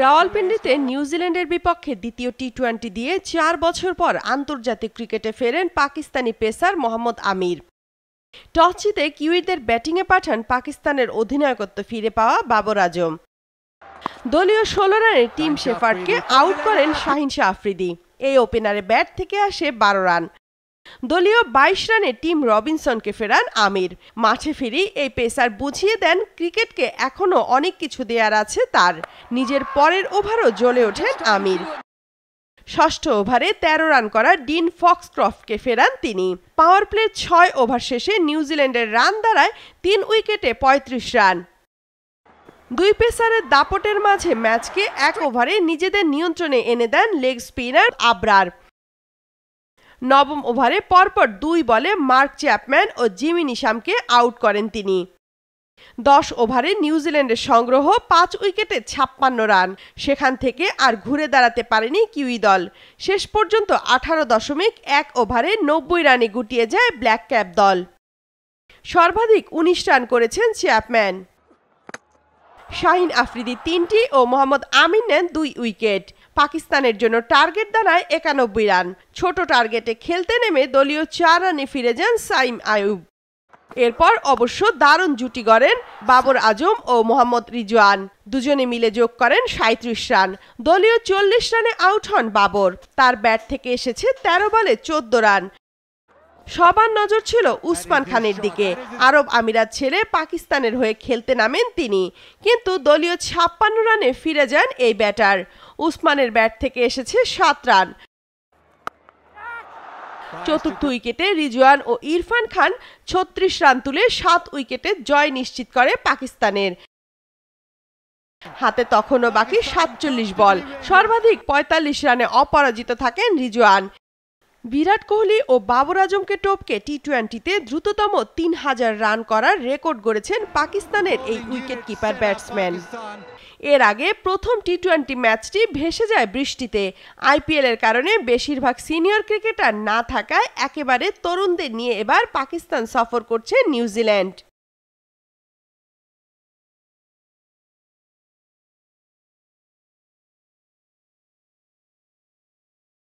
রাওয়ালপিন্ডিতে নিউজিল্যান্ডের বিপক্ষে দ্বিতীয় টি টোয়েন্টি দিয়ে চার বছর পর আন্তর্জাতিক ক্রিকেটে ফেরেন পাকিস্তানি পেসার মোহাম্মদ আমির টস জিতে কিউইদের ব্যাটিংয়ে পাঠান পাকিস্তানের অধিনায়কত্ব ফিরে পাওয়া বাবর আজম দলীয় ষোলো রানের টিম শেফার্ডকে আউট করেন শাহিন শাহ আফ্রিদি এই ওপেনারে ব্যাট থেকে আসে বারো রান দলীয় বাইশ রানে টিম রবিনসনকে ফেরান আমির মাঠে ফিরেই এই পেসার বুঝিয়ে দেন ক্রিকেটকে এখনও অনেক কিছু দেয়ার আছে তার নিজের পরের ওভারও জ্বলে ওঠেন আমির ষষ্ঠ ওভারে ১৩ রান করা ডিন ফক্সক্রফকে ফেরান তিনি পাওয়ার প্লে ছয় ওভার শেষে নিউজিল্যান্ডের রান দাঁড়ায় তিন উইকেটে ৩৫ রান দুই পেসারের দাপটের মাঝে ম্যাচকে এক ওভারে নিজেদের নিয়ন্ত্রণে এনে দেন লেগ স্পিনার আবরার নবম ওভারে পরপর দুই বলে মার্ক চ্যাপম্যান ও জিমি নিশামকে আউট করেন তিনি দশ ওভারে নিউজিল্যান্ডের সংগ্রহ পাঁচ উইকেটে ছাপ্পান্ন রান সেখান থেকে আর ঘুরে দাঁড়াতে পারেনি কিউই দল শেষ পর্যন্ত আঠারো দশমিক এক ওভারে নব্বই রানে গুটিয়ে যায় ব্ল্যাক ক্যাপ দল সর্বাধিক উনিশ রান করেছেন চ্যাপম্যান শাহিন আফ্রিদি তিনটি ও মোহাম্মদ আমিন নেন দুই উইকেট পাকিস্তানের জন্য টার্গেট দাঁড়ায় একানব্বই রান ছোট টার্গেটে খেলতে নেমে দলীয় চার রানে ফিরে যান সাইম আয়ুব এরপর অবশ্য দারুণ জুটি গড়েন বাবর আজম ও মোহাম্মদ রিজওয়ান দুজনে মিলে যোগ করেন সাঁত্রিশ রান দলীয় চল্লিশ রানে আউট হন বাবর তার ব্যাট থেকে এসেছে ১৩ বলে চোদ্দ রান সবার নজর ছিল উসমান খানের দিকে আরব আমিরাত ছেড়ে পাকিস্তানের হয়ে খেলতে নামেন তিনি কিন্তু দলীয় ছাপ্পান্ন রানে ফিরে যান এই ব্যাটার উসমানের ব্যাট থেকে এসেছে সাত রান চতুর্থ উইকেটে রিজওয়ান ও ইরফান খান ছত্রিশ রান তুলে সাত উইকেটে জয় নিশ্চিত করে পাকিস্তানের হাতে তখনও বাকি সাতচল্লিশ বল সর্বাধিক পঁয়তাল্লিশ রানে অপরাজিত থাকেন রিজওয়ান বিরাট কোহলি ও বাবর আজমকে টপকে টি টোয়েন্টিতে দ্রুততম তিন হাজার রান করার রেকর্ড গড়েছেন পাকিস্তানের এই উইকেট কিপার ব্যাটসম্যান এর আগে প্রথম টি টোয়েন্টি ম্যাচটি ভেসে যায় বৃষ্টিতে আইপিএলের কারণে বেশিরভাগ সিনিয়র ক্রিকেটার না থাকায় একেবারে তরুণদের নিয়ে এবার পাকিস্তান সফর করছে নিউজিল্যান্ড